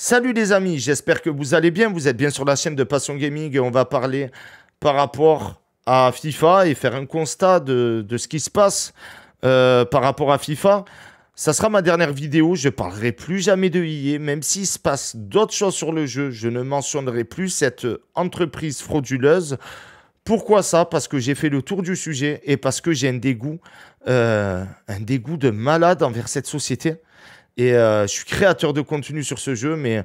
Salut les amis, j'espère que vous allez bien. Vous êtes bien sur la chaîne de Passion Gaming et on va parler par rapport à FIFA et faire un constat de, ce qui se passe euh, par rapport à FIFA. Ça sera ma dernière vidéo, je parlerai plus jamais de IE, même s'il se passe d'autres choses sur le jeu, je ne mentionnerai plus cette entreprise frauduleuse. Pourquoi ça Parce que j'ai fait le tour du sujet et parce que j'ai un dégoût, euh, un dégoût de malade envers cette société. Et euh, je suis créateur de contenu sur ce jeu, mais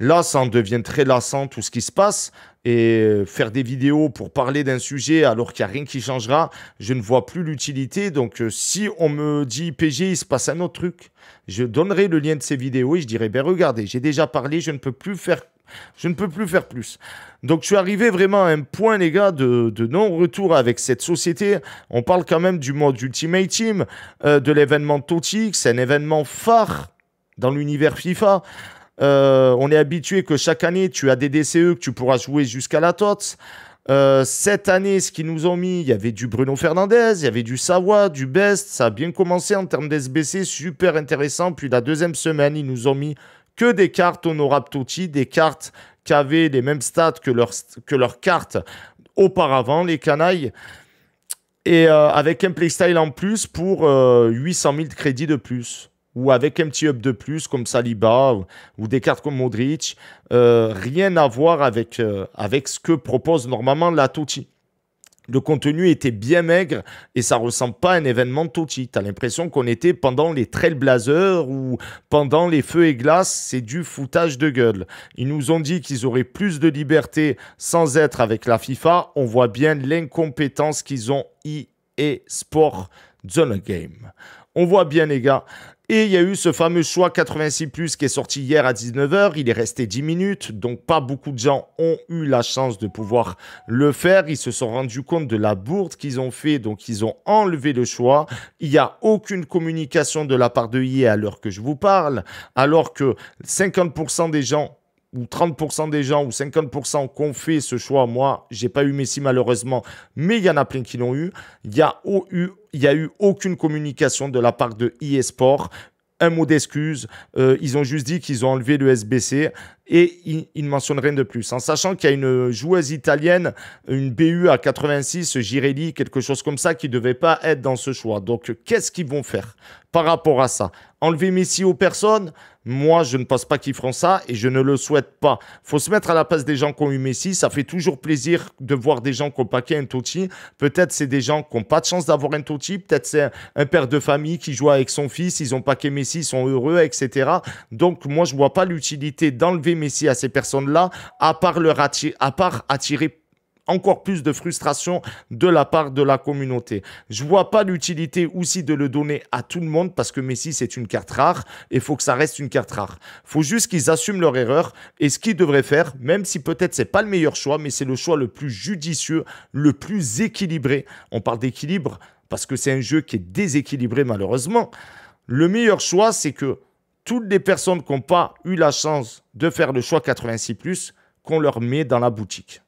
là, ça en devient très lassant tout ce qui se passe. Et faire des vidéos pour parler d'un sujet alors qu'il n'y a rien qui changera, je ne vois plus l'utilité. Donc, euh, si on me dit PG, il se passe un autre truc, je donnerai le lien de ces vidéos et je dirai ben regardez, j'ai déjà parlé, je ne peux plus faire je ne peux plus faire plus. Donc je suis arrivé vraiment à un point, les gars, de, non-retour avec cette société. On parle quand même du mode Ultimate Team, euh, de l'événement Totix, c'est un événement phare dans l'univers FIFA. Euh, on est habitué que chaque année, tu as des DCE que tu pourras jouer jusqu'à la TOTS. Euh, cette année, ce qu'ils nous ont mis, il y avait du Bruno Fernandez, il y avait du Savoie, du Best. Ça a bien commencé en termes d'SBC, super intéressant. Puis la deuxième semaine, ils nous ont mis que des cartes Toti, des cartes qui avaient les mêmes stats que leurs que cartes auparavant, les canailles. Et euh, avec un playstyle en plus pour 800 euh, 000 crédits de plus. Ou avec un petit up de plus comme Saliba ou, des cartes comme Modric. Euh, rien à voir avec, avec ce que propose normalement la Toti. Le contenu était bien maigre et ça ressemble pas à un événement de Tu T'as l'impression qu'on était pendant les Trailblazers ou pendant les Feux et Glaces. C'est du foutage de gueule. Ils nous ont dit qu'ils auraient plus de liberté sans être avec la FIFA. On voit bien l'incompétence qu'ils ont et sport zone game. On voit bien les gars et il y a eu ce fameux choix 86 plus qui est sorti hier à 19h. Il est resté 10 minutes, donc pas beaucoup de gens ont eu la chance de pouvoir le faire. Ils se sont rendus compte de la bourde qu'ils ont fait, donc ils ont enlevé le choix. Il n'y a aucune communication de la part de IE à l'heure que je vous parle, alors que 50% des gens ou 30% des gens ou 50% qui ont fait ce choix. Moi, j'ai pas eu Messi malheureusement, mais il y en a plein qui l'ont eu. Il y a eu, aucune communication de la part de eSport. Un mot d'excuse. Euh, ils ont juste dit qu'ils ont enlevé le SBC et ils, ils, ne mentionnent rien de plus. En sachant qu'il y a une joueuse italienne, une BU à 86, Girelli, quelque chose comme ça, qui ne devait pas être dans ce choix. Donc, qu'est-ce qu'ils vont faire par rapport à ça Enlever Messi aux personnes moi, je ne pense pas qu'ils feront ça et je ne le souhaite pas. faut se mettre à la place des gens qui ont eu Messi. Ça fait toujours plaisir de voir des gens qui ont paqué un Totti. Peut-être c'est des gens qui n'ont pas de chance d'avoir un Totti. Peut-être c'est un père de famille qui joue avec son fils. Ils ont paqué Messi, ils sont heureux, etc. Donc, moi, je vois pas l'utilité d'enlever Messi à ces personnes-là, à part leur attirer, à part attirer encore plus de frustration de la part de la communauté. Je vois pas l'utilité aussi de le donner à tout le monde parce que Messi c'est une carte rare et faut que ça reste une carte rare. Faut juste qu'ils assument leur erreur et ce qu'ils devraient faire, même si peut-être c'est pas le meilleur choix, mais c'est le choix le plus judicieux, le plus équilibré. On parle d'équilibre parce que c'est un jeu qui est déséquilibré malheureusement. Le meilleur choix, c'est que toutes les personnes qui n'ont pas eu la chance de faire le choix 86+, qu'on leur met dans la boutique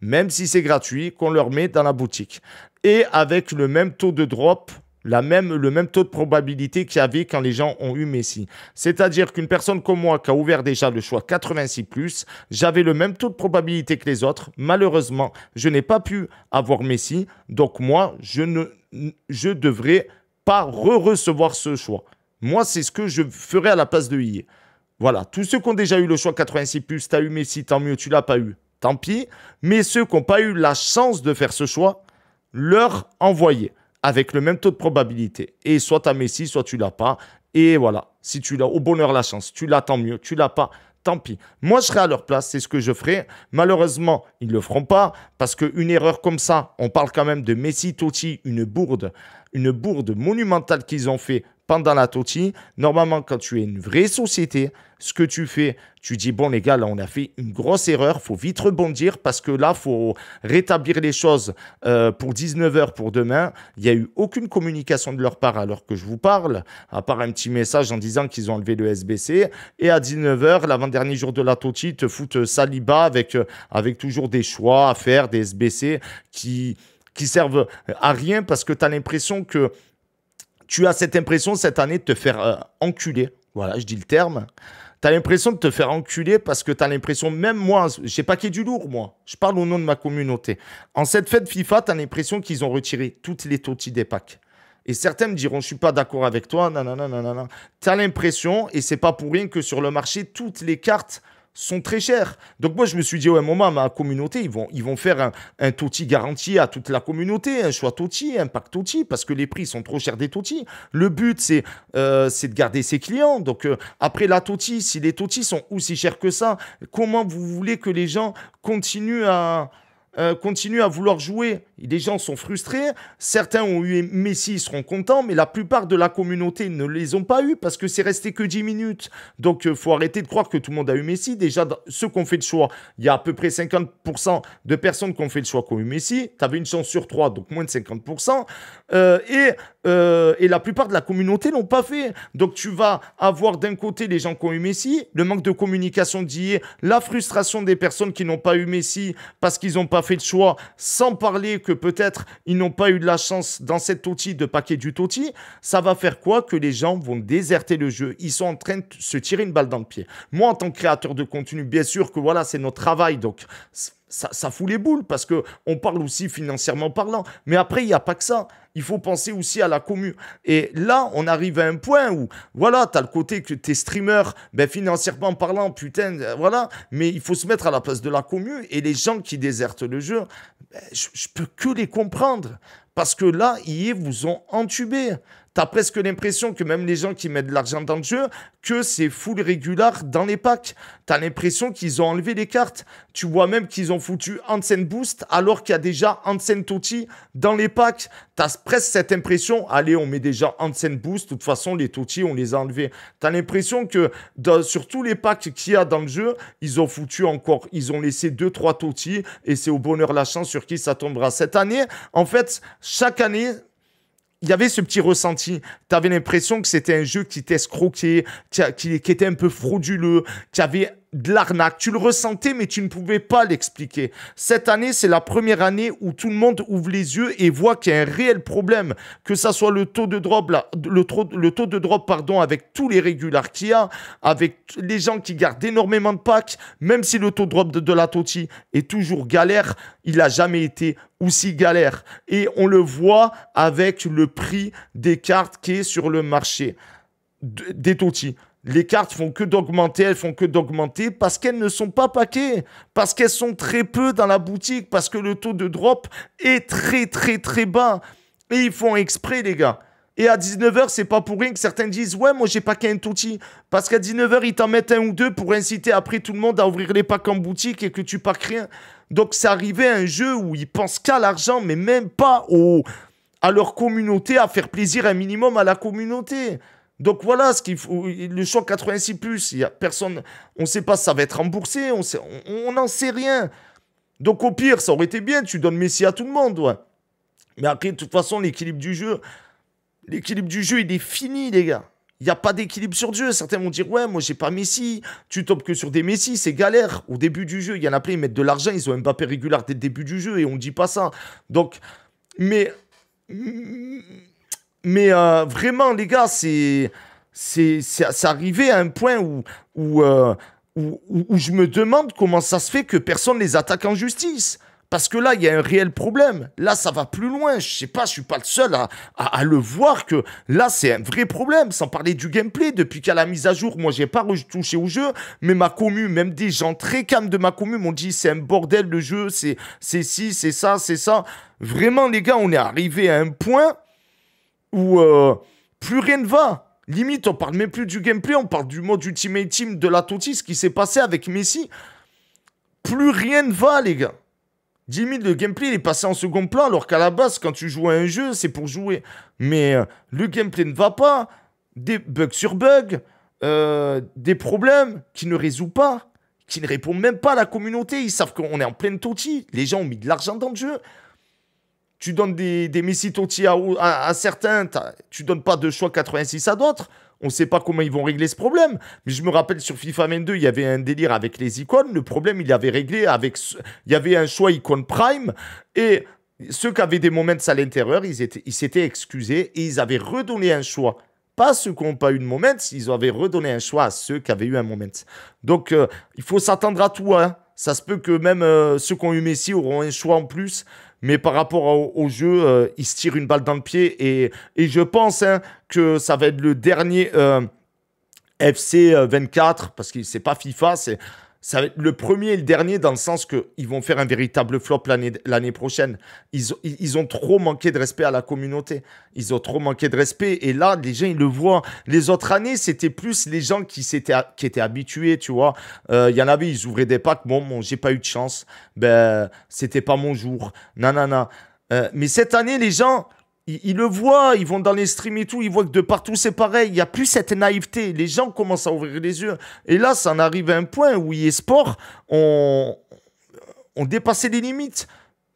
même si c'est gratuit, qu'on leur met dans la boutique. Et avec le même taux de drop la même, le même taux de probabilité qu'il y avait quand les gens ont eu Messi. C'est-à-dire qu'une personne comme moi qui a ouvert déjà le choix 86+, j'avais le même taux de probabilité que les autres. Malheureusement, je n'ai pas pu avoir Messi. Donc moi, je ne je devrais pas re-recevoir ce choix. Moi, c'est ce que je ferais à la place de I. Voilà, tous ceux qui ont déjà eu le choix 86+, tu as eu Messi, tant mieux, tu l'as pas eu tant pis. Mais ceux qui n'ont pas eu la chance de faire ce choix, leur envoyer avec le même taux de probabilité. Et soit tu as Messi, soit tu l'as pas. Et voilà, si tu l'as, au bonheur la chance, tu l'as tant mieux, tu l'as pas, tant pis. Moi, je serai à leur place, c'est ce que je ferai. Malheureusement, ils ne le feront pas, parce qu'une erreur comme ça, on parle quand même de Messi Totti, une bourde, une bourde monumentale qu'ils ont fait pendant la totie Normalement, quand tu es une vraie société, ce que tu fais, tu dis bon les gars, là on a fait une grosse erreur, faut vite rebondir parce que là faut rétablir les choses euh, pour 19h pour demain. Il n'y a eu aucune communication de leur part alors que je vous parle, à part un petit message en disant qu'ils ont enlevé le SBC et à 19h l'avant-dernier jour de la ils te foutent Saliba avec euh, avec toujours des choix à faire, des SBC qui qui servent à rien parce que tu as l'impression que tu as cette impression cette année de te faire euh, enculer. Voilà, je dis le terme. Tu as l'impression de te faire enculer parce que tu as l'impression, même moi, j'ai paquet du lourd, moi. Je parle au nom de ma communauté. En cette fête FIFA, tu as l'impression qu'ils ont retiré toutes les totis des packs. Et certains me diront, je suis pas d'accord avec toi, non, non. Tu as l'impression, et c'est pas pour rien que sur le marché, toutes les cartes sont très chers. Donc moi, je me suis dit, ouais, moment, ma communauté, ils vont, ils vont faire un, un TOTI garanti à toute la communauté, un hein, choix TOTI, un pack TOTI, parce que les prix sont trop chers des TOTI. Le but, euh, c'est de garder ses clients. Donc euh, après la TOTI, si les TOTI sont aussi chers que ça, comment vous voulez que les gens continuent à, euh, continuent à vouloir jouer les gens sont frustrés. Certains ont eu Messi, ils seront contents, mais la plupart de la communauté ne les ont pas eu parce que c'est resté que 10 minutes. Donc, il euh, faut arrêter de croire que tout le monde a eu Messi. Déjà, ceux qui ont fait le choix, il y a à peu près 50% de personnes qui ont fait le choix qui ont eu Messi. Tu avais une chance sur 3, donc moins de 50%. Euh, euh, et, la plupart de la communauté l'ont pas fait. Donc, tu vas avoir d'un côté les gens qui ont eu Messi, le manque de communication d'hier, la frustration des personnes qui n'ont pas eu Messi parce qu'ils n'ont pas fait le choix, sans parler que que peut-être ils n'ont pas eu de la chance dans cet outil de paquet du toti, ça va faire quoi Que les gens vont déserter le jeu. Ils sont en train de se tirer une balle dans le pied. Moi, en tant que créateur de contenu, bien sûr que voilà, c'est notre travail. Donc, ça, fout les boules parce que on parle aussi financièrement parlant. Mais après, il n'y a pas que ça. Il faut penser aussi à la commune. Et là, on arrive à un point où, voilà, tu as le côté que t'es streamer, ben, financièrement parlant, putain, euh, voilà. Mais il faut se mettre à la place de la commune et les gens qui désertent le jeu, ben, je, ne peux que les comprendre. Parce que là, ils vous ont entubé. T'as presque l'impression que même les gens qui mettent de l'argent dans le jeu, que c'est full régular dans les packs. T'as l'impression qu'ils ont enlevé les cartes. Tu vois même qu'ils ont foutu Hansen Boost alors qu'il y a déjà Hansen Toti dans les packs. T'as presque cette impression, allez, on met déjà Hansen Boost. De toute façon, les Toti, on les a enlevés. T'as l'impression que sur tous les packs qu'il y a dans le jeu, ils ont foutu encore, ils ont laissé 2-3 Toti et c'est au bonheur la chance sur qui ça tombera. Cette année, en fait, chaque année, il y avait ce petit ressenti. Tu avais l'impression que c'était un jeu qui t'escroquait, qui, qui, qui, était un peu frauduleux, qui avait de l'arnaque. Tu le ressentais, mais tu ne pouvais pas l'expliquer. Cette année, c'est la première année où tout le monde ouvre les yeux et voit qu'il y a un réel problème, que ça soit le taux de drop, le, taux, de drop, pardon, avec tous les régulars qu'il y a, avec les gens qui gardent énormément de packs, même si le taux de drop de, la Toti est toujours galère, il a jamais été aussi galère. Et on le voit avec le prix des cartes qui est sur le marché des Toti les cartes font que d'augmenter, elles font que d'augmenter parce qu'elles ne sont pas paquées, parce qu'elles sont très peu dans la boutique, parce que le taux de drop est très très très bas. Et ils font exprès, les gars. Et à 19h, c'est pas pour rien que certains disent Ouais, moi j'ai paqué un touti. Parce qu'à 19h, ils t'en mettent un ou deux pour inciter après tout le monde à ouvrir les packs en boutique et que tu paques rien. Donc c'est arrivé à un jeu où ils pensent qu'à l'argent, mais même pas au... à leur communauté, à faire plaisir un minimum à la communauté. Donc voilà ce qu'il faut. Le choix 86 plus, il y a personne. On ne sait pas si ça va être remboursé. On n'en sait rien. Donc au pire, ça aurait été bien. Tu donnes Messi à tout le monde, ouais. Mais après, de toute façon, l'équilibre du jeu, l'équilibre du jeu, il est fini, les gars. Il n'y a pas d'équilibre sur Dieu. Certains vont dire Ouais, moi j'ai pas Messi, tu topes que sur des Messi, c'est galère. Au début du jeu, il y en a plein, ils mettent de l'argent, ils ont Mbappé régulier dès le début du jeu et on ne dit pas ça. Donc, mais mais euh, vraiment, les gars, c'est arrivé à un point euh, où, où, où, je me demande comment ça se fait que personne les attaque en justice. Parce que là, il y a un réel problème. Là, ça va plus loin. Je sais pas, je suis pas le seul à, à, le voir que là, c'est un vrai problème. Sans parler du gameplay, depuis qu'à la mise à jour, moi, j'ai pas touché au jeu, mais ma commu, même des gens très calmes de ma commu m'ont dit c'est un bordel le jeu, c'est, c'est ci, c'est ça, c'est ça. Vraiment, les gars, on est arrivé à un point où euh, plus rien ne va. Limite, on parle même plus du gameplay, on parle du mode Ultimate Team de la Totti, ce qui s'est passé avec Messi. Plus rien ne va, les gars. Limite, le gameplay est passé en second plan, alors qu'à la base, quand tu joues à un jeu, c'est pour jouer. Mais euh, le gameplay ne va pas. Des bugs sur bugs. Euh, des problèmes qui ne résout pas, qui ne répondent même pas à la communauté. Ils savent qu'on est en pleine totis Les gens ont mis de l'argent dans le jeu tu donnes des, des Messi Totti à, à, certains, tu donnes pas de choix 86 à d'autres. On ne sait pas comment ils vont régler ce problème. Mais je me rappelle sur FIFA 22, il y avait un délire avec les icônes. Le problème, il avait réglé avec. Il y avait un choix icône prime. Et ceux qui avaient des moments à l'intérieur, ils étaient, ils s'étaient excusés et ils avaient redonné un choix. Pas ceux qui n'ont pas eu de moments, ils avaient redonné un choix à ceux qui avaient eu un moment. Donc, euh, il faut s'attendre à tout. Hein. Ça se peut que même euh, ceux qui ont eu Messi auront un choix en plus. Mais par rapport au, jeu, euh, il se tire une balle dans le pied. Et, je pense hein, que ça va être le dernier euh, FC 24, euh, parce que c'est pas FIFA, c'est ça le premier et le dernier dans le sens qu'ils vont faire un véritable flop l'année prochaine. Ils, ils, ont trop manqué de respect à la communauté. Ils ont trop manqué de respect. Et là, les gens, ils le voient. Les autres années, c'était plus les gens qui, étaient, qui étaient habitués, tu vois. Euh, il y en avait, ils ouvraient des packs. Bon, bon j'ai pas eu de chance. Ben, c'était pas mon jour. Nanana. Euh, mais cette année, les gens, ils, le voient, ils vont dans les streams et tout, ils voient que de partout c'est pareil. Il n'y a plus cette naïveté. Les gens commencent à ouvrir les yeux. Et là, ça en arrive à un point où eSport ont, ont dépassé les limites.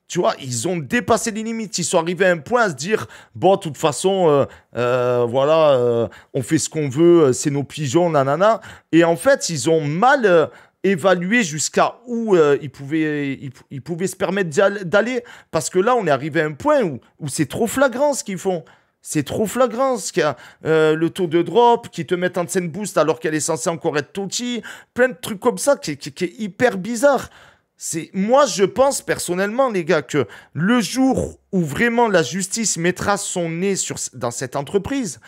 Tu vois, ils ont dépassé les limites. Ils sont arrivés à un point à se dire bon, de toute façon, euh, euh, voilà, euh, on fait ce qu'on veut, c'est nos pigeons, nanana. Et en fait, ils ont mal évaluer jusqu'à où euh, ils pouvaient pouvait, il, se permettre d'aller. Parce que là, on est arrivé à un point où, où c'est trop flagrant ce qu'ils font. C'est trop flagrant, ce a, euh, le taux de drop, qui te mettent en scène boost alors qu'elle est censée encore être touchy, plein de trucs comme ça qui, qui est hyper bizarre. C'est moi je pense personnellement les gars que le jour où vraiment la justice mettra son nez sur, dans cette entreprise,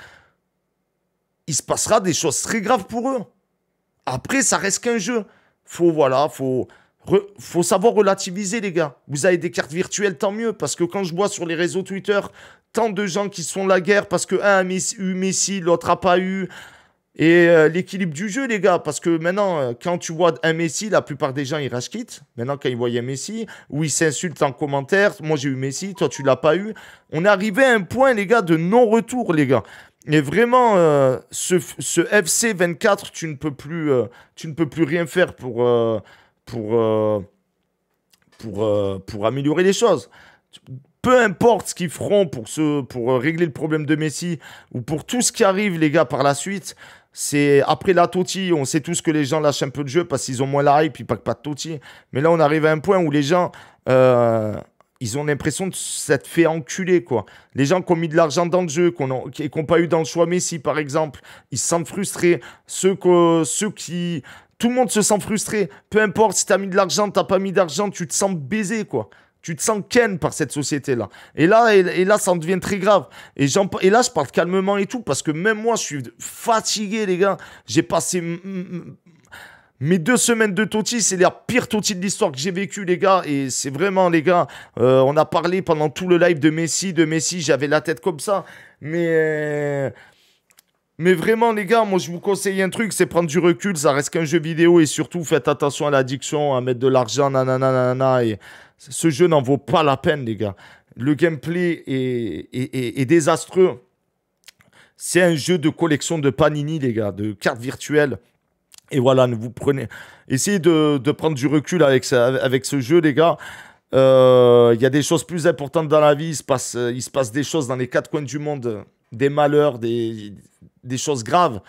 il se passera des choses très graves pour eux. Après ça reste qu'un jeu faut voilà, faut faut savoir relativiser les gars. Vous avez des cartes virtuelles, tant mieux, parce que quand je vois sur les réseaux Twitter tant de gens qui sont la guerre parce que un a eu Messi, l'autre a pas eu. Et euh, l'équilibre du jeu, les gars, parce que maintenant, euh, quand tu vois un Messi, la plupart des gens, ils rage Maintenant, quand ils voient un Messi, ou ils s'insultent en commentaire, moi j'ai eu Messi, toi tu l'as pas eu. On est arrivé à un point, les gars, de non-retour, les gars. Et vraiment, euh, ce, FC 24, tu ne peux plus, euh, tu ne peux plus rien faire pour, euh, pour, pour, pour améliorer les choses. Peu importe ce qu'ils feront pour, ce, pour régler le problème de Messi ou pour tout ce qui arrive, les gars, par la suite, c'est après la Toti, on sait tous que les gens lâchent un peu de jeu parce qu'ils ont moins la hype, ils packent pas de Totti. Mais là, on arrive à un point où les gens ils ont l'impression de s'être fait enculer, quoi. Les gens qui ont mis de l'argent dans le jeu qu'on qui n'ont pas eu dans le choix Messi, par exemple, ils se sentent frustrés. Ceux, ceux qui... Tout le monde se sent frustré. Peu importe si tu as mis de l'argent, t'as pas mis d'argent, tu te sens baisé, quoi. Tu te sens ken par cette société-là. Et là, et, là, ça en devient très grave. Et, et là, je parle calmement et tout, parce que même moi, je suis fatigué, les gars. J'ai passé mes deux semaines de Totti, c'est la pire Totti de l'histoire que j'ai vécu, les gars. Et c'est vraiment, les gars, euh, on a parlé pendant tout le live de Messi, de Messi. J'avais la tête comme ça. Mais... Euh, mais vraiment, les gars, moi, je vous conseille un truc, c'est prendre du recul. Ça reste qu'un jeu vidéo. Et surtout, faites attention à l'addiction, à mettre de l'argent, nanana, nanana. Et ce jeu n'en vaut pas la peine, les gars. Le gameplay est, est, est désastreux. C'est un jeu de collection de Panini, les gars, de cartes virtuelles. Et voilà, ne vous prenez. Essayez de, prendre du recul avec, avec ce jeu, les gars. Euh, il y a des choses plus importantes dans la vie. Il se, passe, il se passe des choses dans les quatre coins du monde, des malheurs, des, des choses graves.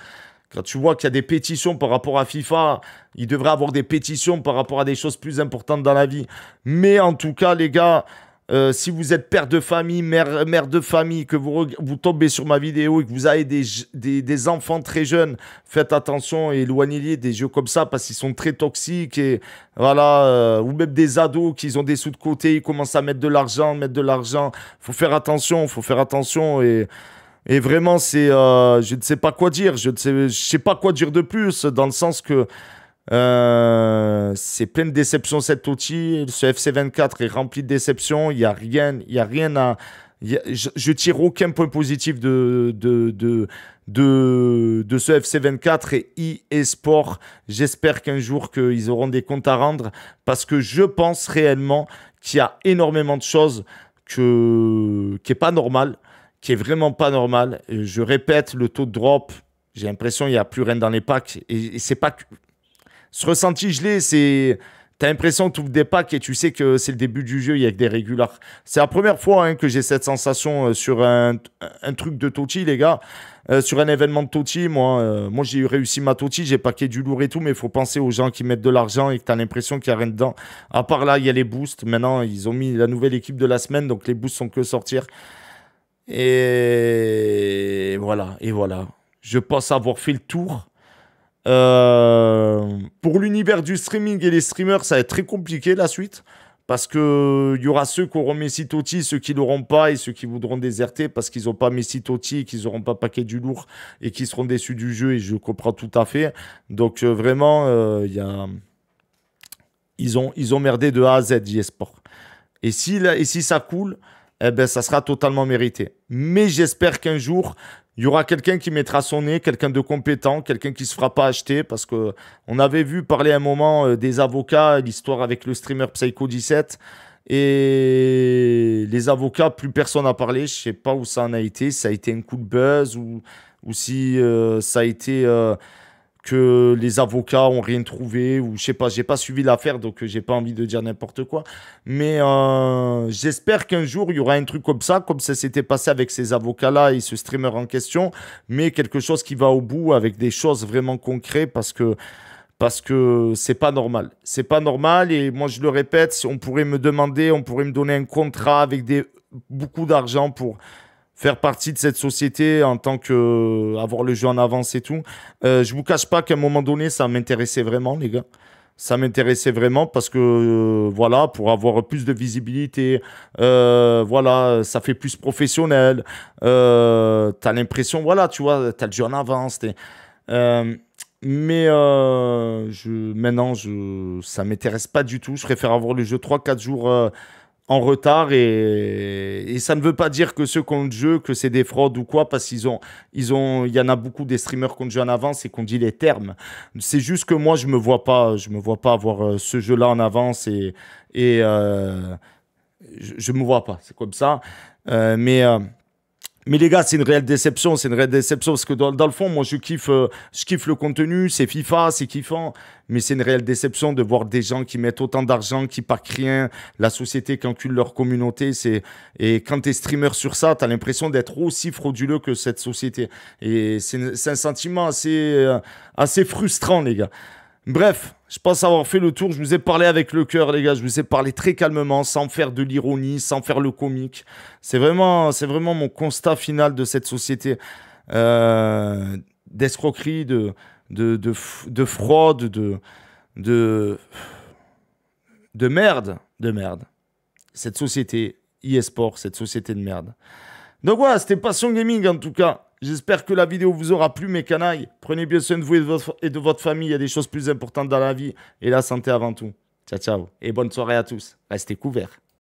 Quand tu vois qu'il y a des pétitions par rapport à FIFA, il devrait avoir des pétitions par rapport à des choses plus importantes dans la vie. Mais en tout cas, les gars, euh, si vous êtes père de famille, mère, mère de famille, que vous, vous tombez sur ma vidéo et que vous avez des, des, des enfants très jeunes, faites attention et éloignez-les des jeux comme ça parce qu'ils sont très toxiques. Et voilà, euh, ou même des ados qui ont des sous de côté, ils commencent à mettre de l'argent, mettre de l'argent. faut faire attention, faut faire attention. Et, et vraiment, c'est, euh, je ne sais pas quoi dire, je ne sais, je sais pas quoi dire de plus dans le sens que euh, c'est plein de déceptions cet outil. Ce FC24 est rempli de déceptions. Il n'y a rien, il y a rien à. je, tire aucun point positif de, de, de, de, ce FC24 et e-sport J'espère qu'un jour qu'ils auront des comptes à rendre parce que je pense réellement qu'il y a énormément de choses que, qui n'est pas normal, qui est vraiment pas normal. Je répète, le taux de drop, j'ai l'impression qu'il n'y a plus rien dans les packs. Et, et c'est pas ce ressenti gelé, c'est. T'as l'impression que des packs et tu sais que c'est le début du jeu, il y a que des régulars. C'est la première fois hein, que j'ai cette sensation euh, sur un, un truc de Toti, les gars. Euh, sur un événement de Toti, moi, euh, moi j'ai réussi ma Toti, j'ai paqué du lourd et tout, mais il faut penser aux gens qui mettent de l'argent et que tu as l'impression qu'il n'y a rien dedans. À part là, il y a les boosts. Maintenant, ils ont mis la nouvelle équipe de la semaine, donc les boosts sont que sortir. Et voilà, et voilà. Je pense avoir fait le tour euh, pour l'univers du streaming et les streamers, ça va être très compliqué la suite. Parce que il y aura ceux qui auront Messi Totti, ceux qui l'auront pas et ceux qui voudront déserter parce qu'ils n'ont pas Messi Totti, qu'ils n'auront pas paquet du lourd et qui seront déçus du jeu et je comprends tout à fait. Donc euh, vraiment, il euh, y a... ils, ont, ils ont merdé de A à Z sport Et si, et si ça coule, eh ben, ça sera totalement mérité. Mais j'espère qu'un jour, il y aura quelqu'un qui mettra son nez, quelqu'un de compétent, quelqu'un qui se fera pas acheter parce que on avait vu parler à un moment euh, des avocats, l'histoire avec le streamer Psycho 17 et les avocats, plus personne n'a parlé. Je sais pas où ça en a été. Ça a été un coup de buzz ou, si euh, ça a été euh, que les avocats ont rien trouvé ou je sais pas, j'ai pas suivi l'affaire donc euh, j'ai pas envie de dire n'importe quoi. Mais euh, j'espère qu'un jour il y aura un truc comme ça, comme ça s'était passé avec ces avocats là et ce streamer en question, mais quelque chose qui va au bout avec des choses vraiment concrètes parce que parce que c'est pas normal. C'est pas normal et moi je le répète, on pourrait me demander, on pourrait me donner un contrat avec des beaucoup d'argent pour faire partie de cette société en tant que euh, avoir le jeu en avance et tout. Euh, je vous cache pas qu'à un moment donné, ça m'intéressait vraiment, les gars. Ça m'intéressait vraiment parce que euh, voilà, pour avoir plus de visibilité, euh, voilà, ça fait plus professionnel. Euh, t'as l'impression, voilà, tu vois, t'as le jeu en avance. mais je, maintenant, je, ça m'intéresse pas du tout. Je préfère avoir le jeu 3-4 jours en retard et, et, ça ne veut pas dire que ceux qui ont le jeu, que c'est des fraudes ou quoi, parce qu'ils ont, ils ont, il y en a beaucoup des streamers qui ont le jeu en avance et qu'on dit les termes. C'est juste que moi, je me vois pas, je me vois pas avoir euh, ce jeu-là en avance et, et euh, je, ne me vois pas. C'est comme ça. Euh, mais mais les gars, c'est une réelle déception, c'est une réelle déception parce que dans, le fond, moi, je kiffe, euh, je kiffe le contenu, c'est FIFA, c'est kiffant, mais c'est une réelle déception de voir des gens qui mettent autant d'argent, qui parquent rien, la société qui encule leur communauté, c'est et quand t'es streamer sur ça, t'as l'impression d'être aussi frauduleux que cette société, et c'est un sentiment assez, euh, assez frustrant, les gars. Bref, je pense avoir fait le tour. Je vous ai parlé avec le cœur, les gars. Je vous ai parlé très calmement, sans faire de l'ironie, sans faire le comique. C'est vraiment, c'est vraiment mon constat final de cette société euh, d'escroquerie, de, de, fraude, de, de merde, de merde. Cette société e-sport, cette société de merde. Donc voilà, c'était Passion Gaming en tout cas. J'espère que la vidéo vous aura plu, mes canailles. Prenez bien soin de vous et de, votre, famille. Il y a des choses plus importantes dans la vie. Et la santé avant tout. Ciao, ciao. Et bonne soirée à tous. Restez couverts.